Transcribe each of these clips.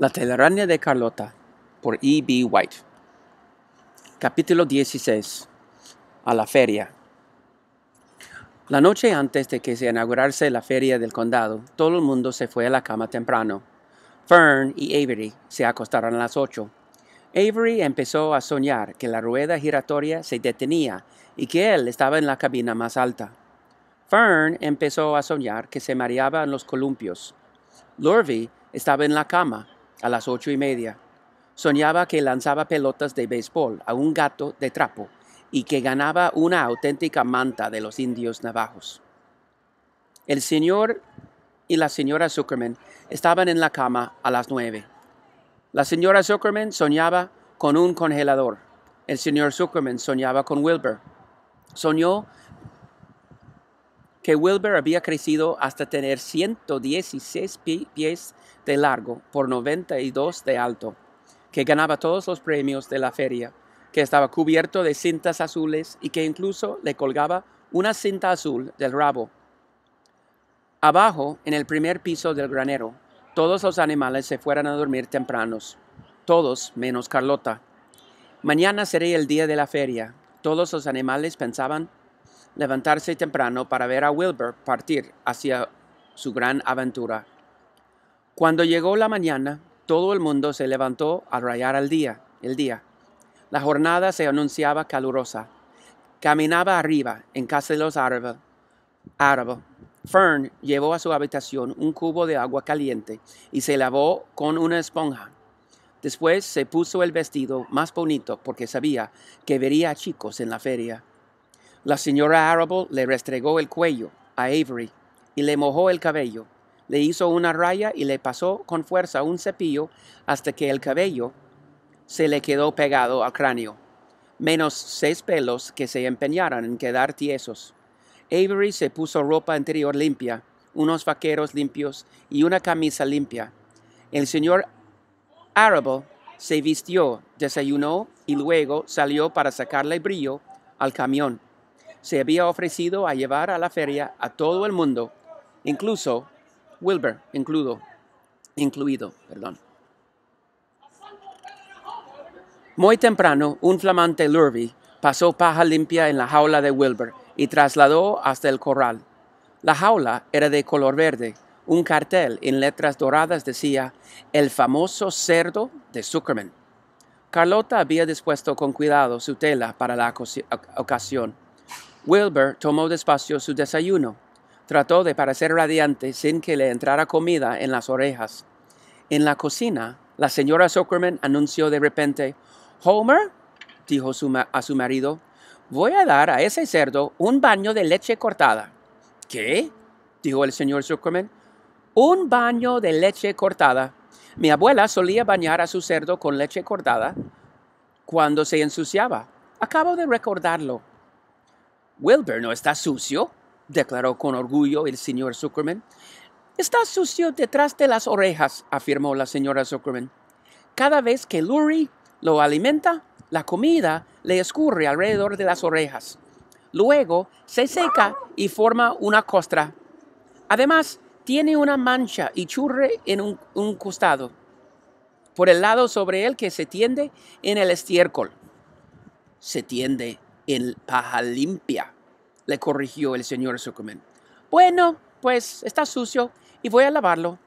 La telaraña de Carlota por E. B. White. Capítulo 16. A la feria. La noche antes de que se inaugurase la feria del condado, todo el mundo se fue a la cama temprano. Fern y Avery se acostaron a las ocho. Avery empezó a soñar que la rueda giratoria se detenía y que él estaba en la cabina más alta. Fern empezó a soñar que se mareaba los columpios. Lurvie estaba en la cama a las ocho y media, soñaba que lanzaba pelotas de béisbol a un gato de trapo y que ganaba una auténtica manta de los indios navajos. El señor y la señora Zuckerman estaban en la cama a las nueve. La señora Zuckerman soñaba con un congelador. El señor Zuckerman soñaba con Wilbur. Soñó que Wilbur había crecido hasta tener 116 pies de largo por 92 de alto, que ganaba todos los premios de la feria, que estaba cubierto de cintas azules y que incluso le colgaba una cinta azul del rabo. Abajo, en el primer piso del granero, todos los animales se fueron a dormir tempranos, todos menos Carlota. Mañana sería el día de la feria. Todos los animales pensaban levantarse temprano para ver a Wilbur partir hacia su gran aventura. Cuando llegó la mañana, todo el mundo se levantó al rayar el día, el día. La jornada se anunciaba calurosa. Caminaba arriba, en casa de los árabes. Fern llevó a su habitación un cubo de agua caliente y se lavó con una esponja. Después se puso el vestido más bonito porque sabía que vería a chicos en la feria. La señora Arable le restregó el cuello a Avery y le mojó el cabello. Le hizo una raya y le pasó con fuerza un cepillo hasta que el cabello se le quedó pegado al cráneo, menos seis pelos que se empeñaran en quedar tiesos. Avery se puso ropa interior limpia, unos vaqueros limpios y una camisa limpia. El señor Arable se vistió, desayunó y luego salió para sacarle brillo al camión se había ofrecido a llevar a la feria a todo el mundo, incluso Wilbur incluido. incluido perdón. Muy temprano, un flamante Lurvy pasó paja limpia en la jaula de Wilbur y trasladó hasta el corral. La jaula era de color verde. Un cartel en letras doradas decía El famoso cerdo de Zuckerman. Carlota había dispuesto con cuidado su tela para la ocasión. Wilbur tomó despacio su desayuno. Trató de parecer radiante sin que le entrara comida en las orejas. En la cocina, la señora Zuckerman anunció de repente, Homer, dijo a su marido, voy a dar a ese cerdo un baño de leche cortada. ¿Qué? dijo el señor Zuckerman. Un baño de leche cortada. Mi abuela solía bañar a su cerdo con leche cortada cuando se ensuciaba. Acabo de recordarlo. Wilbur no está sucio, declaró con orgullo el señor Zuckerman. Está sucio detrás de las orejas, afirmó la señora Zuckerman. Cada vez que Lurie lo alimenta, la comida le escurre alrededor de las orejas. Luego se seca y forma una costra. Además, tiene una mancha y churre en un, un costado, por el lado sobre el que se tiende en el estiércol. Se tiende, en paja limpia, le corrigió el señor Zuckerman. Bueno, pues está sucio y voy a lavarlo.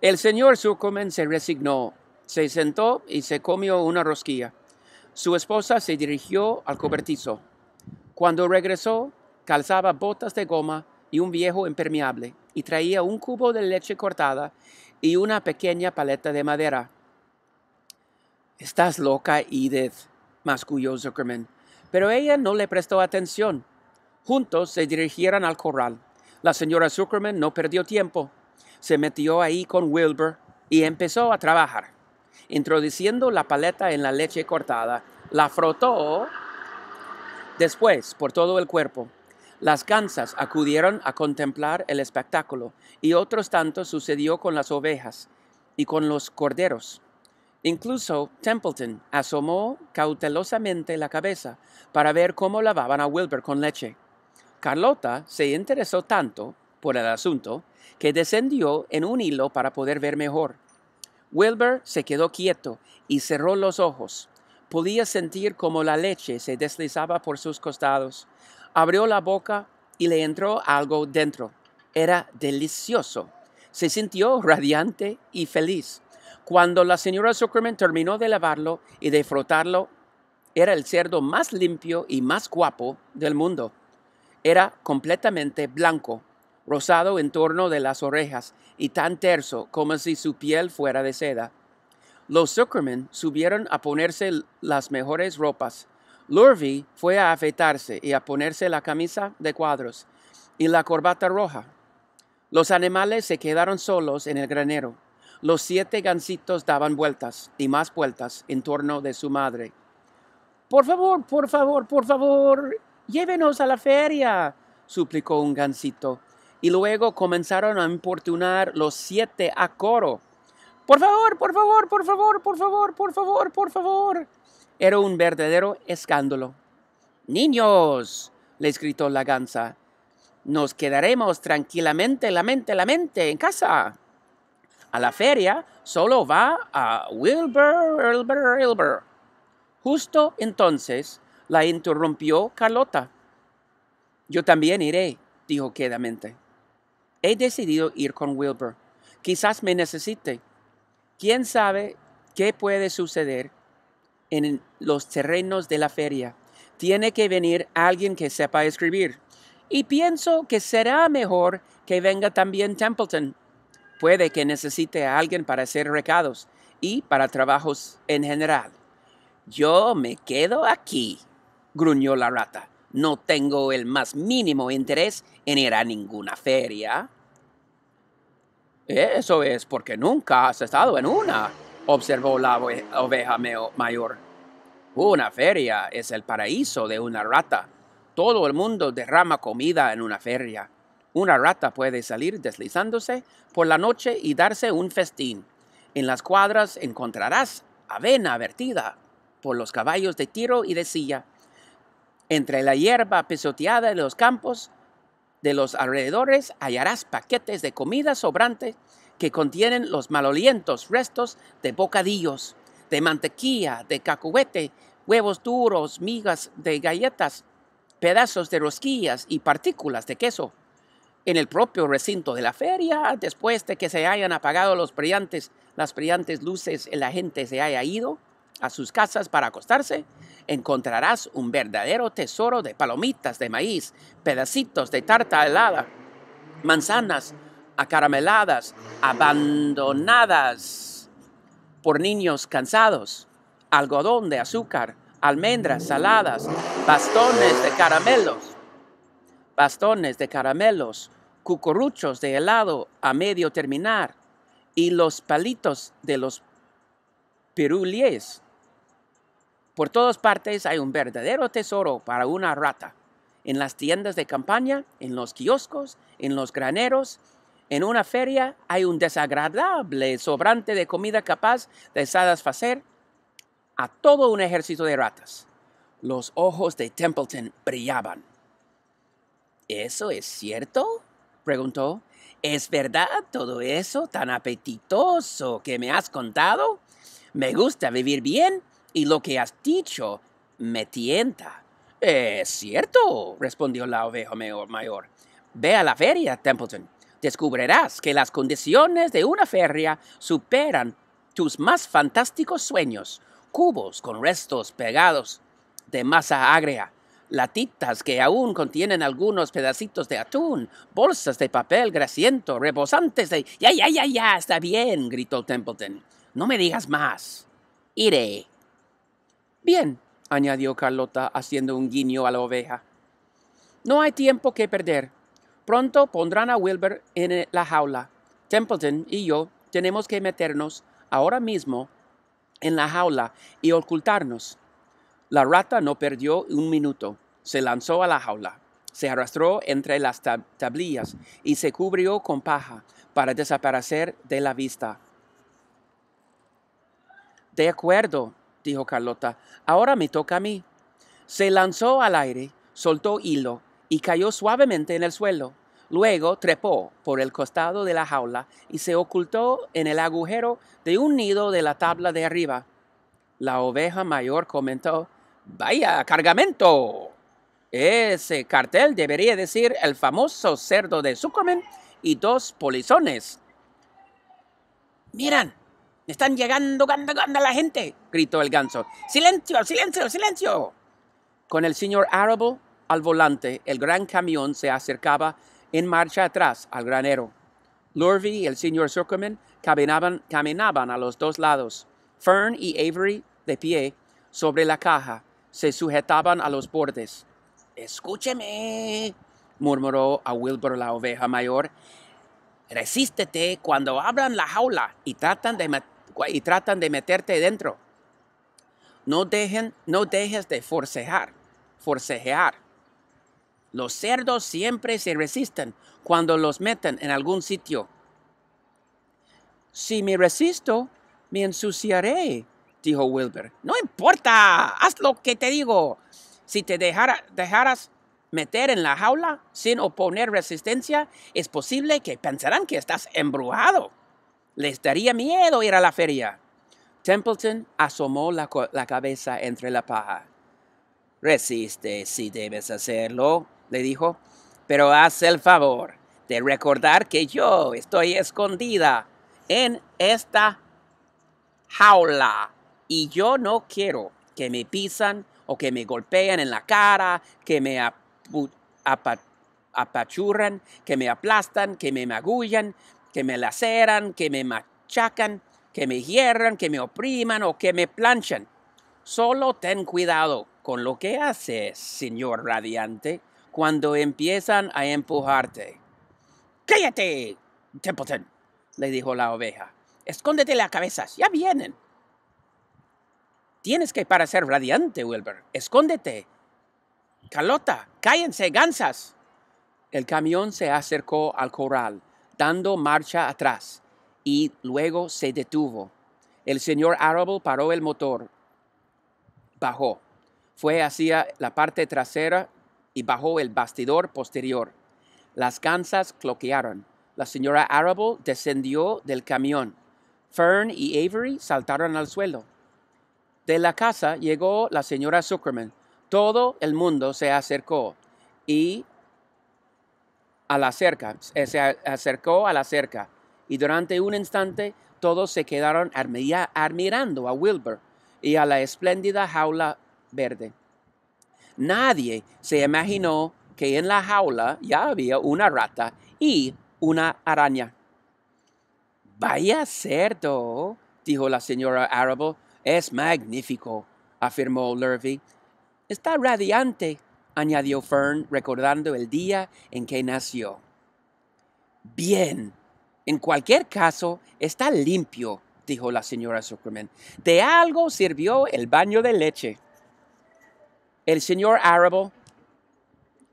El señor Zuckerman se resignó, se sentó y se comió una rosquilla. Su esposa se dirigió al cobertizo. Cuando regresó, calzaba botas de goma y un viejo impermeable y traía un cubo de leche cortada y una pequeña paleta de madera. Estás loca, Edith, masculló Zuckerman. Pero ella no le prestó atención. Juntos se dirigieron al corral. La señora Zuckerman no perdió tiempo. Se metió ahí con Wilbur y empezó a trabajar. Introduciendo la paleta en la leche cortada, la frotó después por todo el cuerpo. Las gansas acudieron a contemplar el espectáculo y otros tantos sucedió con las ovejas y con los corderos. Incluso Templeton asomó cautelosamente la cabeza para ver cómo lavaban a Wilbur con leche. Carlota se interesó tanto por el asunto que descendió en un hilo para poder ver mejor. Wilbur se quedó quieto y cerró los ojos. Podía sentir cómo la leche se deslizaba por sus costados. Abrió la boca y le entró algo dentro. Era delicioso. Se sintió radiante y feliz. Cuando la señora Zuckerman terminó de lavarlo y de frotarlo, era el cerdo más limpio y más guapo del mundo. Era completamente blanco, rosado en torno de las orejas y tan terso como si su piel fuera de seda. Los Zuckerman subieron a ponerse las mejores ropas. Lurvy fue a afeitarse y a ponerse la camisa de cuadros y la corbata roja. Los animales se quedaron solos en el granero. Los siete gansitos daban vueltas y más vueltas en torno de su madre. Por favor, por favor, por favor, llévenos a la feria, suplicó un gansito. Y luego comenzaron a importunar los siete a coro. Por favor, por favor, por favor, por favor, por favor, por favor. Era un verdadero escándalo. Niños, les gritó la gansa, nos quedaremos tranquilamente, la mente, la mente, en casa a la feria solo va a Wilbur, Wilbur, Wilbur. Justo entonces la interrumpió Carlota. Yo también iré, dijo quedamente. He decidido ir con Wilbur. Quizás me necesite. ¿Quién sabe qué puede suceder en los terrenos de la feria? Tiene que venir alguien que sepa escribir. Y pienso que será mejor que venga también Templeton. Puede que necesite a alguien para hacer recados y para trabajos en general. Yo me quedo aquí, gruñó la rata. No tengo el más mínimo interés en ir a ninguna feria. Eso es porque nunca has estado en una, observó la oveja mayor. Una feria es el paraíso de una rata. Todo el mundo derrama comida en una feria. Una rata puede salir deslizándose por la noche y darse un festín. En las cuadras encontrarás avena vertida por los caballos de tiro y de silla. Entre la hierba pisoteada de los campos de los alrededores hallarás paquetes de comida sobrante que contienen los malolientos restos de bocadillos, de mantequilla, de cacahuete, huevos duros, migas de galletas, pedazos de rosquillas y partículas de queso en el propio recinto de la feria, después de que se hayan apagado los brillantes, las brillantes luces y la gente se haya ido a sus casas para acostarse, encontrarás un verdadero tesoro de palomitas de maíz, pedacitos de tarta helada, manzanas acarameladas, abandonadas por niños cansados, algodón de azúcar, almendras saladas, bastones de caramelos, bastones de caramelos, cucuruchos de helado a medio terminar y los palitos de los perulies. Por todas partes hay un verdadero tesoro para una rata. En las tiendas de campaña, en los kioscos, en los graneros, en una feria hay un desagradable sobrante de comida capaz de satisfacer a todo un ejército de ratas. Los ojos de Templeton brillaban. ¿Eso es cierto? preguntó. ¿Es verdad todo eso tan apetitoso que me has contado? Me gusta vivir bien y lo que has dicho me tienta. Es cierto, respondió la oveja mayor. Ve a la feria, Templeton. Descubrirás que las condiciones de una feria superan tus más fantásticos sueños. Cubos con restos pegados de masa agria, latitas que aún contienen algunos pedacitos de atún, bolsas de papel grasiento, rebosantes de... Ya, ya, ya, ya, está bien, gritó Templeton. No me digas más. Iré. Bien, añadió Carlota, haciendo un guiño a la oveja. No hay tiempo que perder. Pronto pondrán a Wilbur en eh, la jaula. Templeton y yo tenemos que meternos ahora mismo en la jaula y ocultarnos. La rata no perdió un minuto, se lanzó a la jaula, se arrastró entre las tablillas y se cubrió con paja para desaparecer de la vista. De acuerdo, dijo Carlota, ahora me toca a mí. Se lanzó al aire, soltó hilo y cayó suavemente en el suelo. Luego trepó por el costado de la jaula y se ocultó en el agujero de un nido de la tabla de arriba. La oveja mayor comentó, Vaya, cargamento. Ese cartel debería decir el famoso cerdo de Zuckerman y dos polizones. Miran, están llegando, ganda, ganda la gente, gritó el ganso. Silencio, silencio, silencio. Con el señor Arable al volante, el gran camión se acercaba en marcha atrás al granero. Lurvy y el señor Zuckerman caminaban a los dos lados. Fern y Avery de pie sobre la caja se sujetaban a los bordes. Escúcheme, murmuró a Wilbur la oveja mayor. Resístete cuando abran la jaula y tratan de, y tratan de meterte dentro. No, dejen, no dejes de forcejar, forcejear. Los cerdos siempre se resisten cuando los meten en algún sitio. Si me resisto, me ensuciaré, dijo Wilbur, No importa, haz lo que te digo. Si te dejaras meter en la jaula sin oponer resistencia, es posible que pensarán que estás embrujado. Les daría miedo ir a la feria. Templeton asomó la, la cabeza entre la paja. Resiste si debes hacerlo, le dijo, pero haz el favor de recordar que yo estoy escondida en esta jaula. Y yo no quiero que me pisan o que me golpeen en la cara, que me ap apachurran, que me aplastan, que me magullan, que me laceran, que me machacan, que me hierran, que me opriman o que me planchan. Solo ten cuidado con lo que haces, Señor Radiante, cuando empiezan a empujarte. ¡Cállate, Templeton! le dijo la oveja. Escóndete las cabezas, ya vienen. Tienes que ser radiante, Wilbur. Escóndete. Calota, cállense, gansas. El camión se acercó al corral, dando marcha atrás, y luego se detuvo. El señor Arable paró el motor, bajó, fue hacia la parte trasera y bajó el bastidor posterior. Las gansas cloquearon. La señora Arable descendió del camión. Fern y Avery saltaron al suelo. De la casa llegó la señora Zuckerman. Todo el mundo se acercó y a la cerca, eh, se acercó a la cerca y durante un instante todos se quedaron admirando a Wilbur y a la espléndida jaula verde. Nadie se imaginó que en la jaula ya había una rata y una araña. Vaya cerdo, dijo la señora Arable es magnífico, afirmó Lurvy. Está radiante, añadió Fern, recordando el día en que nació. Bien. En cualquier caso, está limpio, dijo la señora Zuckerman. De algo sirvió el baño de leche. El señor Arable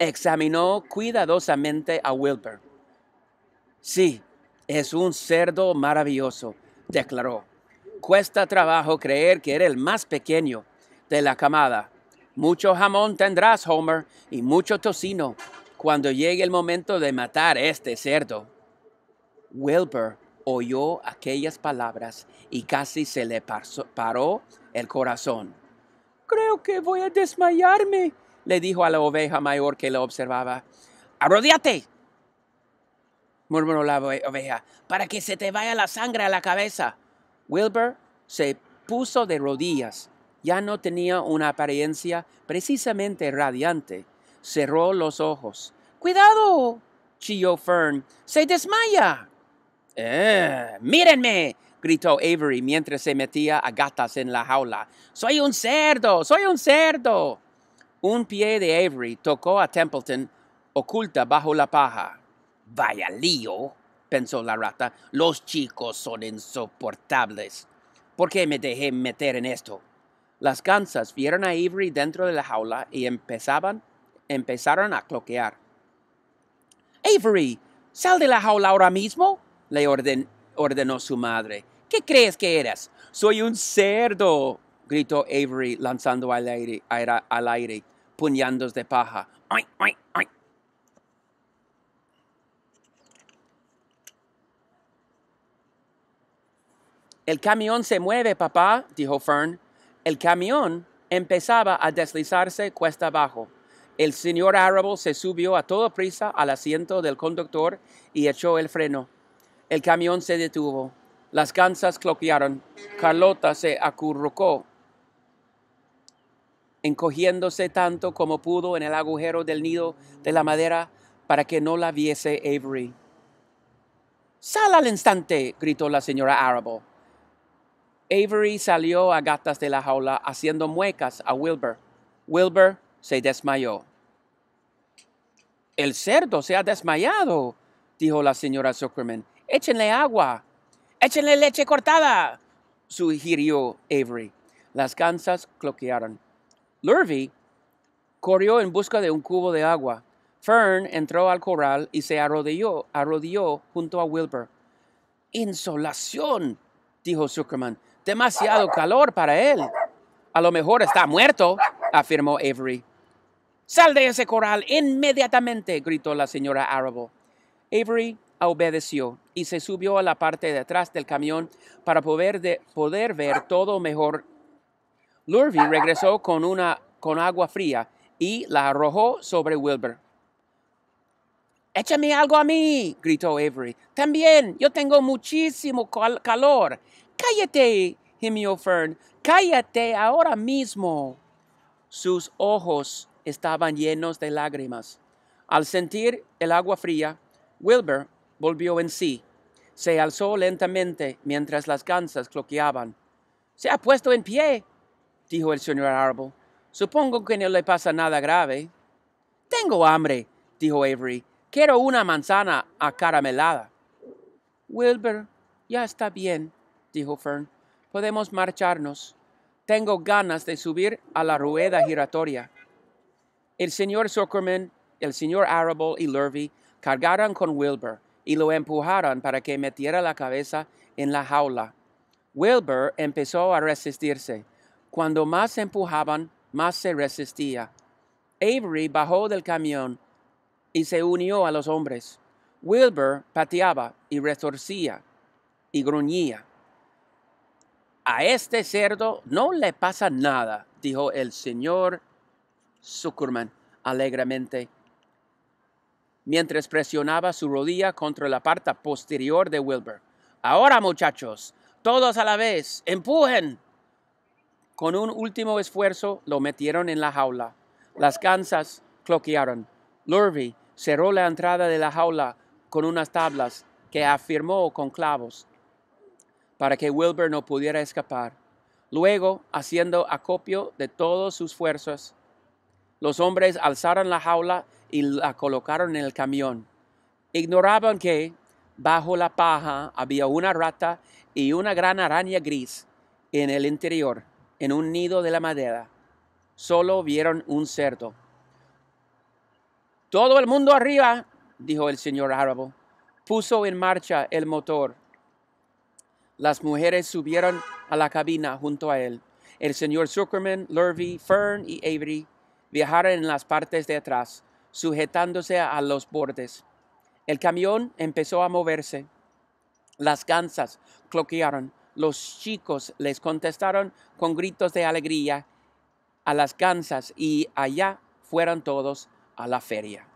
examinó cuidadosamente a Wilbur. Sí, es un cerdo maravilloso, declaró. Cuesta trabajo creer que era el más pequeño de la camada. Mucho jamón tendrás, Homer, y mucho tocino cuando llegue el momento de matar este cerdo. Wilbur oyó aquellas palabras y casi se le paró el corazón. Creo que voy a desmayarme, le dijo a la oveja mayor que lo observaba. ¡Arrodíate! murmuró la oveja, para que se te vaya la sangre a la cabeza. Wilbur se puso de rodillas, ya no tenía una apariencia precisamente radiante. Cerró los ojos. ¡Cuidado! chilló Fern. ¡Se desmaya! ¡Eh! ¡Mírenme! gritó Avery mientras se metía a gatas en la jaula. ¡Soy un cerdo! ¡Soy un cerdo! Un pie de Avery tocó a Templeton, oculta bajo la paja. ¡Vaya lío! pensó la rata, los chicos son insoportables. ¿Por qué me dejé meter en esto? Las gansas vieron a Avery dentro de la jaula y empezaban, empezaron a cloquear. Avery, sal de la jaula ahora mismo, le orden, ordenó su madre. ¿Qué crees que eres? Soy un cerdo, gritó Avery lanzando al aire, al de paja. ¡Oink, ay ay ay El camión se mueve, papá, dijo Fern. El camión empezaba a deslizarse cuesta abajo. El señor Arable se subió a toda prisa al asiento del conductor y echó el freno. El camión se detuvo. Las gansas cloquearon. Carlota se acurrucó, encogiéndose tanto como pudo en el agujero del nido de la madera para que no la viese Avery. ¡Sal al instante! gritó la señora Arable. Avery salió a gatas de la jaula haciendo muecas a Wilbur. Wilbur se desmayó. El cerdo se ha desmayado, dijo la señora Zuckerman. Échenle agua. Échenle leche cortada, sugirió Avery. Las gansas cloquearon. Lurvy corrió en busca de un cubo de agua. Fern entró al corral y se arrodilló, arrodilló junto a Wilbur. ¡Insolación! dijo Zuckerman. Demasiado calor para él. A lo mejor está muerto, afirmó Avery. Sal de ese coral inmediatamente, gritó la señora Arable. Avery obedeció y se subió a la parte de atrás del camión para poder, ver todo mejor. Lurvy regresó con, una, con agua fría y la arrojó sobre Wilbur. Échame algo a mí, gritó Avery. También, yo tengo muchísimo calor. Cállate, gimió Fern. Cállate ahora mismo. Sus ojos estaban llenos de lágrimas. Al sentir el agua fría, Wilbur volvió en sí. Se alzó lentamente mientras las gansas cloqueaban. Se ha puesto en pie, dijo el señor Arbol. Supongo que no le pasa nada grave. Tengo hambre, dijo Avery Quiero una manzana acaramelada. Wilbur, ya está bien, dijo Fern. Podemos marcharnos. Tengo ganas de subir a la rueda giratoria. El señor Zuckerman, el señor Arable y Lurvy cargaron con Wilbur y lo empujaron para que metiera la cabeza en la jaula. Wilbur empezó a resistirse. Cuando más empujaban, más se resistía. Avery bajó del camión y se unió a los hombres. Wilbur pateaba y retorcía y gruñía. A este cerdo no le pasa nada, dijo el señor Zuckerman alegremente, mientras presionaba su rodilla contra la parte posterior de Wilbur. Ahora, muchachos, todos a la vez, empujen. Con un último esfuerzo lo metieron en la jaula. Las cansas cloquearon. Lurvy cerró la entrada de la jaula con unas tablas que afirmó con clavos para que Wilbur no pudiera escapar. Luego, haciendo acopio de todas sus fuerzas, los hombres alzaron la jaula y la colocaron en el camión. Ignoraban que bajo la paja había una rata y una gran araña gris en el interior, en un nido de la madera. Solo vieron un cerdo. Todo el mundo arriba, dijo el señor árabe. Puso en marcha el motor. Las mujeres subieron a la cabina junto a él. El señor Zuckerman, Lurvy, Fern y Avery viajaron en las partes de atrás, sujetándose a los bordes. El camión empezó a moverse. Las gansas cloquearon. Los chicos les contestaron con gritos de alegría a las gansas y allá fueron todos a la feria.